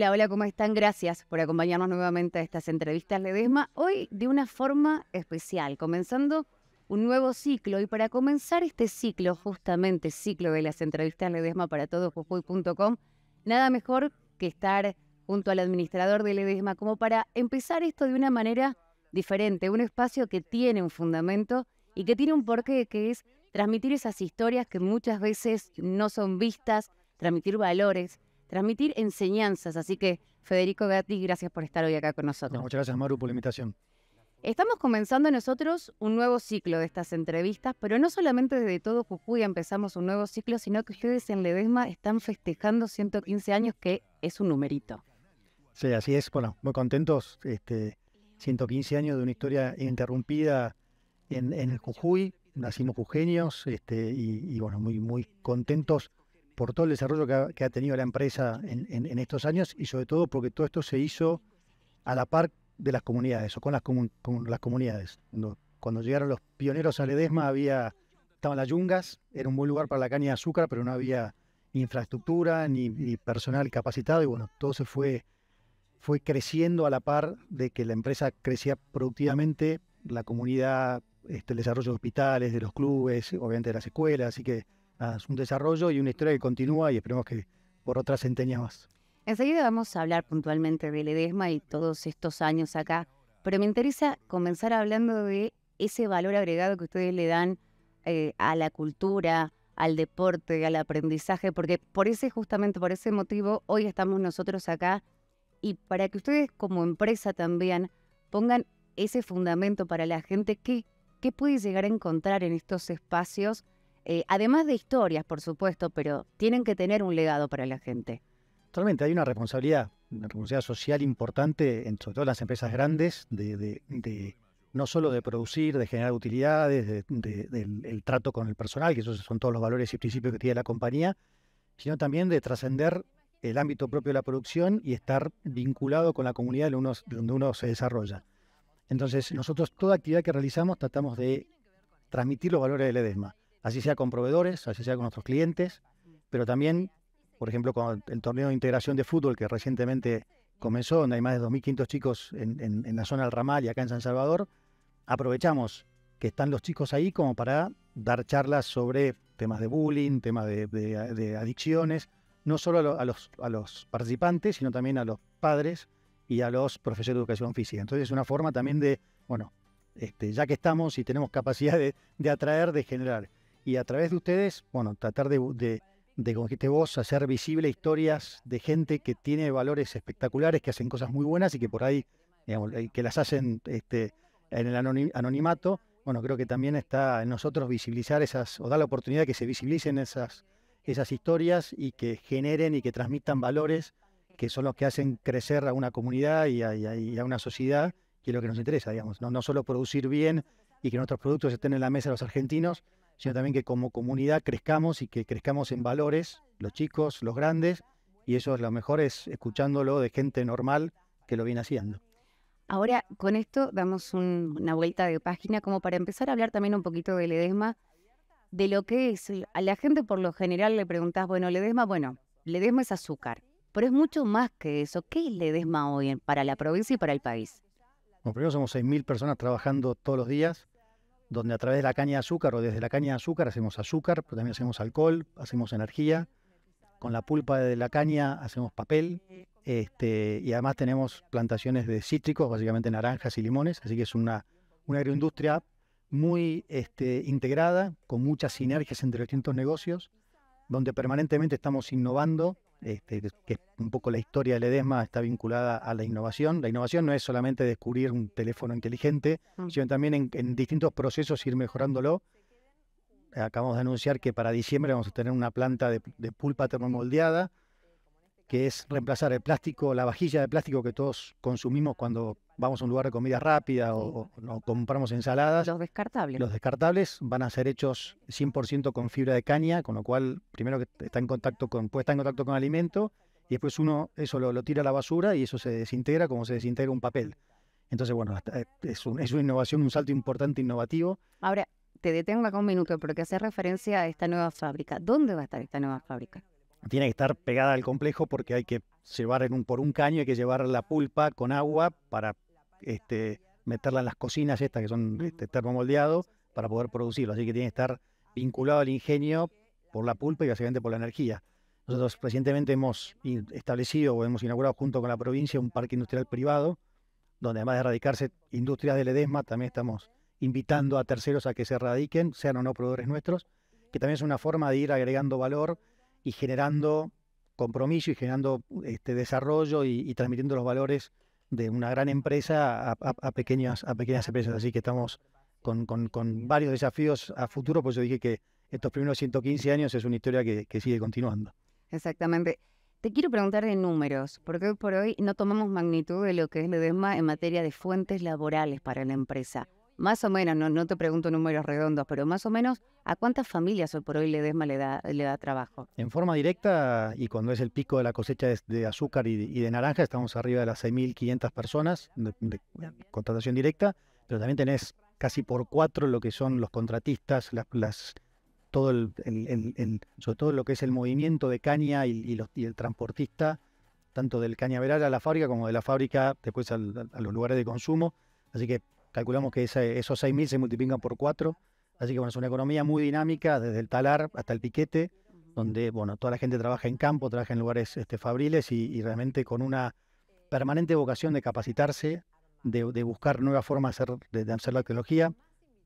Hola, hola, ¿cómo están? Gracias por acompañarnos nuevamente a estas entrevistas Ledesma. Hoy de una forma especial, comenzando un nuevo ciclo. Y para comenzar este ciclo, justamente ciclo de las entrevistas Ledesma para todos, nada mejor que estar junto al administrador de Ledesma como para empezar esto de una manera diferente, un espacio que tiene un fundamento y que tiene un porqué, que es transmitir esas historias que muchas veces no son vistas, transmitir valores transmitir enseñanzas. Así que, Federico Gatti, gracias por estar hoy acá con nosotros. muchas gracias, Maru, por la invitación. Estamos comenzando nosotros un nuevo ciclo de estas entrevistas, pero no solamente desde todo Jujuy empezamos un nuevo ciclo, sino que ustedes en Ledesma están festejando 115 años, que es un numerito. Sí, así es. Bueno, muy contentos. Este, 115 años de una historia interrumpida en, el Jujuy. Nacimos jujeños este, y, bueno, muy, muy contentos por todo el desarrollo que ha, tenido la empresa en, estos años y sobre todo porque todo esto se hizo a la par de las comunidades o con las, las comunidades. Cuando, llegaron los pioneros a Ledesma había, estaban las yungas, era un buen lugar para la caña de azúcar, pero no había infraestructura ni, personal capacitado y bueno, todo se fue, fue creciendo a la par de que la empresa crecía productivamente, la comunidad, este, el desarrollo de hospitales, de los clubes, obviamente de las escuelas, así que es un desarrollo y una historia que continúa y esperemos que por otras centenias más. Enseguida vamos a hablar puntualmente de Ledesma y todos estos años acá, pero me interesa comenzar hablando de ese valor agregado que ustedes le dan eh, a la cultura, al deporte, al aprendizaje, porque por ese justamente, por ese motivo, hoy estamos nosotros acá y para que ustedes como empresa también pongan ese fundamento para la gente, ...que qué puede llegar a encontrar en estos espacios eh, además de historias, por supuesto, pero tienen que tener un legado para la gente. Totalmente, hay una responsabilidad, una responsabilidad social importante, en, sobre todo en las empresas grandes, no solo de producir, de generar utilidades, del trato con el personal, que esos son todos los valores y principios que tiene la compañía, sino también de trascender el ámbito propio de la producción y estar vinculado con la comunidad donde uno se desarrolla. Entonces, nosotros toda actividad que realizamos tratamos de transmitir los valores del EDESMA así sea con proveedores, así sea con nuestros clientes, pero también, por ejemplo, con el torneo de integración de fútbol que recientemente comenzó, donde hay más de 2.500 chicos en, la zona del ramal y acá en San Salvador, aprovechamos que están los chicos ahí como para dar charlas sobre temas de bullying, temas de, adicciones, no solo a, los, participantes, sino también a los padres y a los profesores de educación física. Entonces es una forma también de, bueno, este, ya que estamos y tenemos capacidad de atraer, de generar y a través de ustedes, bueno, tratar de, de, con este voz hacer visible historias de gente que tiene valores espectaculares, que hacen cosas muy buenas y que por ahí, digamos, eh, que las hacen este, en el anonimato. Bueno, creo que también está en nosotros visibilizar esas, o dar la oportunidad que se visibilicen esas, esas historias y que generen y que transmitan valores que son los que hacen crecer a una comunidad y a, una sociedad, que es lo que nos interesa, digamos. no solo producir bien y que nuestros productos estén en la mesa de los argentinos, sino también que como comunidad crezcamos y que crezcamos en valores, los chicos, los grandes, y eso es lo mejor, es escuchándolo de gente normal que lo viene haciendo. Ahora, con esto damos una vuelta de página como para empezar a hablar también un poquito de Ledesma, de lo que es. A la gente por lo general le preguntas bueno, Ledesma, bueno, Ledesma es azúcar, pero es mucho más que eso. ¿Qué es Ledesma hoy para la provincia y para el país? Bueno, primero somos 6.000 personas trabajando todos los días, donde a través de la caña de azúcar o desde la caña de azúcar hacemos azúcar, pero también hacemos alcohol, hacemos energía. Con la pulpa de la caña hacemos papel este, y además tenemos plantaciones de cítricos, básicamente naranjas y limones, así que es una, agroindustria muy este, integrada, con muchas sinergias entre distintos negocios, donde permanentemente estamos innovando este, que un poco la historia de Edesma, está vinculada a la innovación. La innovación no es solamente descubrir un teléfono inteligente, mm. sino también en, distintos procesos ir mejorándolo. Acabamos de anunciar que para diciembre vamos a tener una planta de, de pulpa termomoldeada que es mm. reemplazar el plástico, la vajilla de plástico que todos consumimos cuando vamos a un lugar de comida rápida o, compramos ensaladas. Los descartables. Los descartables van a ser hechos 100% con fibra de caña, con lo cual primero que está en contacto con, puede estar en contacto con alimento y después uno eso lo, tira a la basura y eso se desintegra como se desintegra un papel. Entonces, bueno, eh, es, es una innovación, un salto importante, innovativo. Ahora, te detengo acá un minuto porque hace referencia a esta nueva fábrica. ¿Dónde va a estar esta nueva fábrica? tiene que estar pegada al complejo porque hay que llevar en un, por un caño, hay que llevar la pulpa con agua para este, meterla en las cocinas estas que son este, termomoldeados para poder producirlo. Así que tiene que estar vinculado al ingenio por la pulpa y básicamente por la energía. Nosotros recientemente hemos establecido o hemos inaugurado junto con la provincia un parque industrial privado, donde además de erradicarse industrias del EDESMA, también estamos invitando a terceros a que se radiquen, sean o no proveedores nuestros, que también es una forma de ir agregando valor y generando compromiso y generando este desarrollo y, transmitiendo los valores de una gran empresa a, pequeñas, a pequeñas empresas. Así que estamos con, varios desafíos a futuro, pues yo dije que estos primeros 115 años es una historia que, que sigue continuando. Exactamente. Te quiero preguntar de números, porque hoy por hoy no tomamos magnitud de lo que es Ledesma en materia de fuentes laborales para la empresa más o menos, no, no te pregunto números redondos, pero más o menos, ¿a cuántas familias hoy por hoy Ledesma le da, le da trabajo? En forma directa, y cuando es el pico de la cosecha de, azúcar y de, naranja, estamos arriba de las 6.500 personas de, contratación directa, pero también tenés casi por cuatro lo que son los contratistas, las, todo el, sobre todo lo que es el movimiento de caña y, los, el transportista, tanto del cañaveral a la fábrica como de la fábrica después a los lugares de consumo. Así que Calculamos que esos 6.000 se multiplican por 4. Así que bueno, es una economía muy dinámica, desde el talar hasta el piquete, donde bueno, toda la gente trabaja en campo, trabaja en lugares este, fabriles y, realmente con una permanente vocación de capacitarse, de, buscar nuevas formas de hacer, de, la arqueología...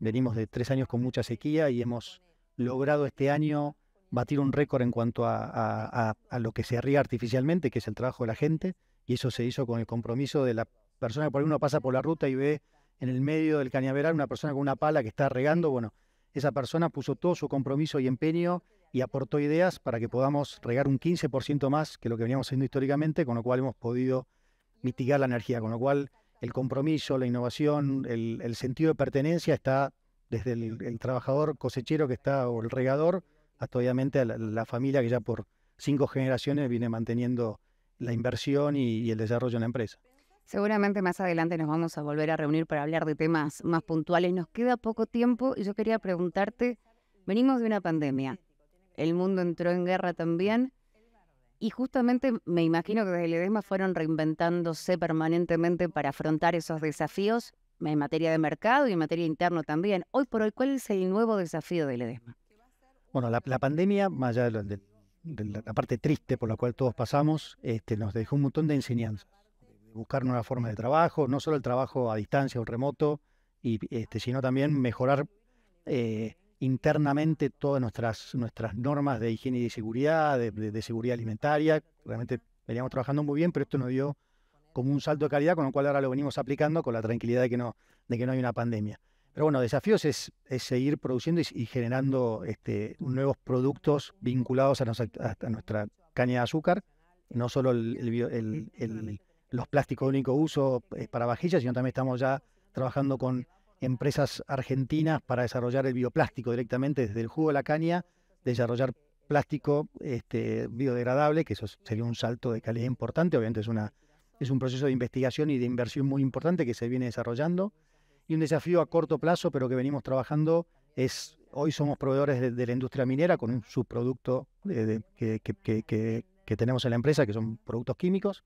Venimos de tres años con mucha sequía y hemos logrado este año batir un récord en cuanto a, lo que se ría artificialmente, que es el trabajo de la gente, y eso se hizo con el compromiso de la persona que por ahí uno pasa por la ruta y ve en el medio del cañaveral una persona con una pala que está regando, bueno, esa persona puso todo su compromiso y empeño y aportó ideas para que podamos regar un 15% más que lo que veníamos haciendo históricamente, con lo cual hemos podido mitigar la energía, con lo cual el compromiso, la innovación, el, sentido de pertenencia está desde el, trabajador cosechero que está o el regador hasta obviamente la, familia que ya por cinco generaciones viene manteniendo la inversión y el desarrollo en la empresa. Seguramente más adelante nos vamos a volver a reunir para hablar de temas más puntuales. Nos queda poco tiempo y yo quería preguntarte, venimos de una pandemia, el mundo entró en guerra también y justamente me imagino que desde el Edesma fueron reinventándose permanentemente para afrontar esos desafíos en materia de mercado y en materia interno también. Hoy por hoy, ¿cuál es el nuevo desafío del Edesma? Bueno, la, pandemia, más allá de, la parte triste por la cual todos pasamos, este, nos dejó un montón de enseñanzas buscar nuevas formas de trabajo, no solo el trabajo a distancia o remoto, y, este, sino también mejorar eh, internamente todas nuestras, nuestras normas de higiene y seguridad, de, seguridad alimentaria. Realmente veníamos trabajando muy bien, pero esto nos dio como un salto de calidad, con lo cual ahora lo venimos aplicando con la tranquilidad de que no, de que no hay una pandemia. Pero bueno, desafíos es, es seguir produciendo y, generando este, nuevos productos vinculados a, nuestra caña de azúcar, no solo el, el, el los plásticos de único uso para vajillas, sino también estamos ya trabajando con empresas argentinas para desarrollar el bioplástico directamente desde el jugo de la caña, desarrollar plástico este, biodegradable, que eso sería un salto de calidad importante, obviamente es, una, es un proceso de investigación y de inversión muy importante que se viene desarrollando, y un desafío a corto plazo, pero que venimos trabajando, es hoy somos proveedores de, la industria minera con un subproducto que tenemos en la empresa, que son productos químicos,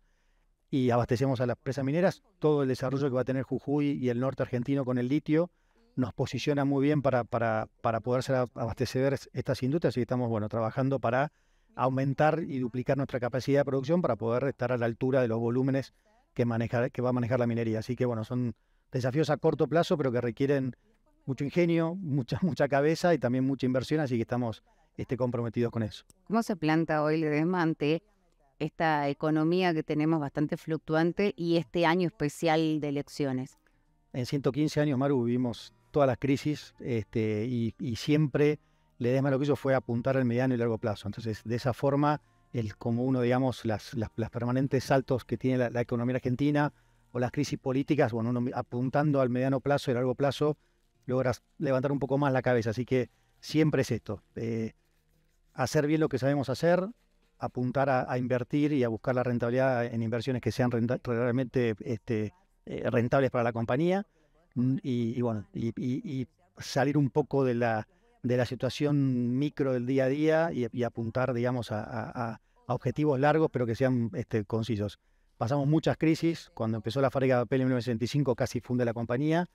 y abastecemos a las presas mineras. Todo el desarrollo que va a tener Jujuy y el norte argentino con el litio nos posiciona muy bien para, para, poder abastecer estas industrias y estamos bueno, trabajando para aumentar y duplicar nuestra capacidad de producción para poder estar a la altura de los volúmenes que, maneja, que va a manejar la minería. Así que bueno, son desafíos a corto plazo, pero que requieren mucho ingenio, mucha, mucha cabeza y también mucha inversión, así que estamos este, comprometidos con eso. ¿Cómo se planta hoy el desmante esta economía que tenemos bastante fluctuante y este año especial de elecciones. En 115 años, Maru, vivimos todas las crisis este, y, y siempre Ledesma lo que hizo fue apuntar al mediano y largo plazo. Entonces, de esa forma, el, como uno, digamos, las, las, permanentes saltos que tiene la, economía argentina o las crisis políticas, bueno, apuntando al mediano plazo y largo plazo, logras levantar un poco más la cabeza. Así que siempre es esto, eh, hacer bien lo que sabemos hacer, apuntar a, invertir y a buscar la rentabilidad en inversiones que sean realmente este, eh, rentables para la compañía mm, y, bueno, y, salir un poco de la, de la situación micro del día a día y, apuntar, digamos, a, objetivos largos pero que sean este, concisos. Pasamos muchas crisis, cuando empezó la fábrica de papel en 1965 casi funde la compañía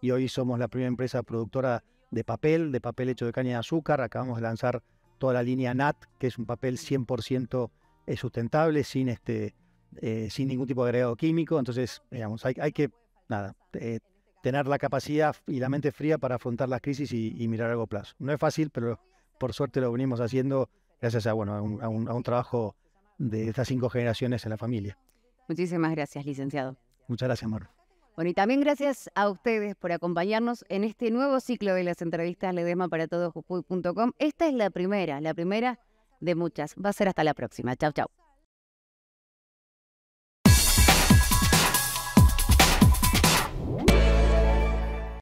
y hoy somos la primera empresa productora de papel, de papel hecho de caña de azúcar, acabamos de lanzar toda la línea NAT, que es un papel 100% eh, sustentable, sin, este, eh, sin ningún tipo de agregado químico. Entonces, digamos, hay, hay que, nada, tener la capacidad y la mente fría para afrontar las crisis y, mirar a largo plazo. No es fácil, pero por suerte lo venimos haciendo gracias a, bueno, a un, a un, trabajo de estas cinco generaciones en la familia. Muchísimas gracias, licenciado. Muchas gracias, amor. Bueno, y también gracias a ustedes por acompañarnos en este nuevo ciclo de las entrevistas Ledesma para todos Esta es la primera, la primera de muchas. Va a ser hasta la próxima. Chau, chau.